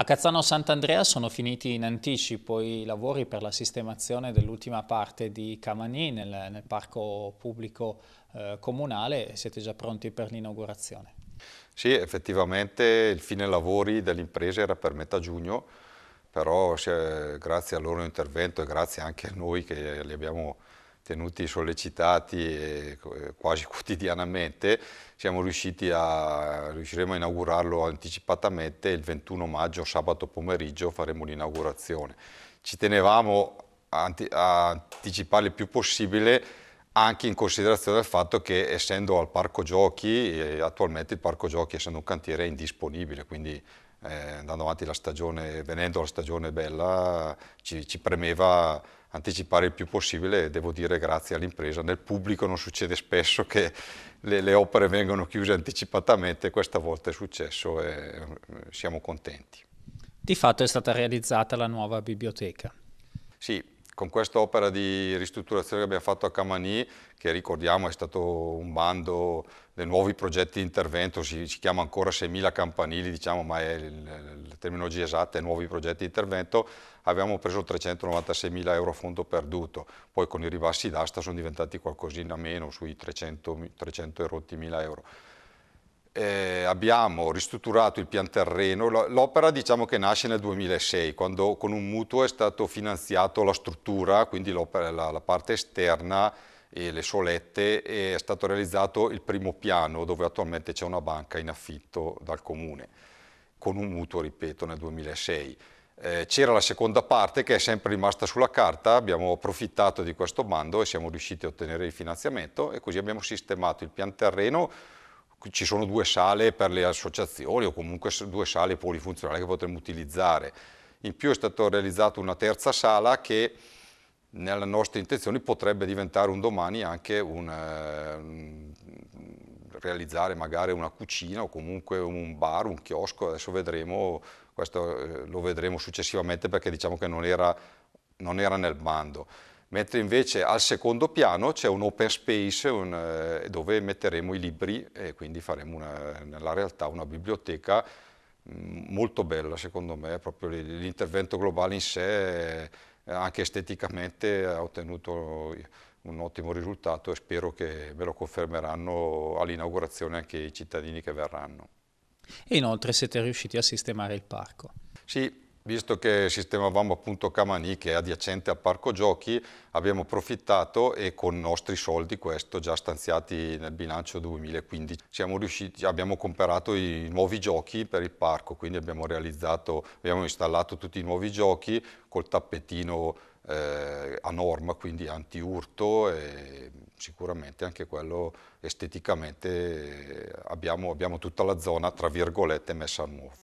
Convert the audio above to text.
A Cazzano Sant'Andrea sono finiti in anticipo i lavori per la sistemazione dell'ultima parte di Cavani nel, nel parco pubblico eh, comunale. Siete già pronti per l'inaugurazione? Sì, effettivamente il fine lavori dell'impresa era per metà giugno, però è, grazie al loro intervento e grazie anche a noi che li abbiamo tenuti sollecitati eh, quasi quotidianamente, siamo riusciti a, riusciremo a inaugurarlo anticipatamente il 21 maggio, sabato pomeriggio, faremo l'inaugurazione. Ci tenevamo a, a anticipare il più possibile anche in considerazione del fatto che essendo al parco giochi, eh, attualmente il parco giochi essendo un cantiere è indisponibile, quindi eh, andando avanti la stagione, venendo la stagione bella, ci, ci premeva anticipare il più possibile devo dire grazie all'impresa. Nel pubblico non succede spesso che le, le, opere vengono chiuse anticipatamente, questa volta è successo e eh, siamo contenti. Di fatto è stata realizzata la nuova biblioteca. Sì, con questa opera di ristrutturazione che abbiamo fatto a Camani, che ricordiamo è stato un bando dei nuovi progetti di intervento, si, si chiama ancora 6.000 campanili, diciamo, ma è il, la terminologia esatta è nuovi progetti di intervento, abbiamo preso 396.000 euro a fondo perduto, poi con i ribassi d'asta sono diventati qualcosina meno, sui 300, 300 erotti mila euro eh, abbiamo ristrutturato il pian terreno, l'opera diciamo che nasce nel 2006 quando con un mutuo è stato finanziato la struttura, quindi la, la parte esterna e le solette e è stato realizzato il primo piano dove attualmente c'è una banca in affitto dal comune con un mutuo, ripeto, nel 2006. Eh, C'era la seconda parte che è sempre rimasta sulla carta, abbiamo approfittato di questo bando e siamo riusciti a ottenere il finanziamento e così abbiamo sistemato il pian terreno ci sono due sale per le associazioni o comunque due sale polifunzionali che potremmo utilizzare. In più è stata realizzata una terza sala che nella nostra intenzione potrebbe diventare un domani anche un, eh, realizzare magari una cucina o comunque un bar, un chiosco, adesso vedremo, questo eh, lo vedremo successivamente perché diciamo che non era, non era nel bando mentre invece al secondo piano c'è un open space un, eh, dove metteremo i libri e quindi faremo una, nella realtà una biblioteca mm, molto bella secondo me, proprio l'intervento globale in sé eh, anche esteticamente ha ottenuto un ottimo risultato e spero che ve lo confermeranno all'inaugurazione anche i cittadini che verranno. E inoltre siete riusciti a sistemare il parco. Sì, Visto che sistemavamo appunto Camani, che è adiacente al parco giochi, abbiamo approfittato e con i nostri soldi, questo già stanziati nel bilancio 2015, riusciti, abbiamo comprato i nuovi giochi per il parco, quindi abbiamo realizzato, abbiamo installato tutti i nuovi giochi col tappetino eh, a norma, quindi anti-urto e sicuramente anche quello esteticamente abbiamo, abbiamo tutta la zona, tra virgolette, messa a nuovo.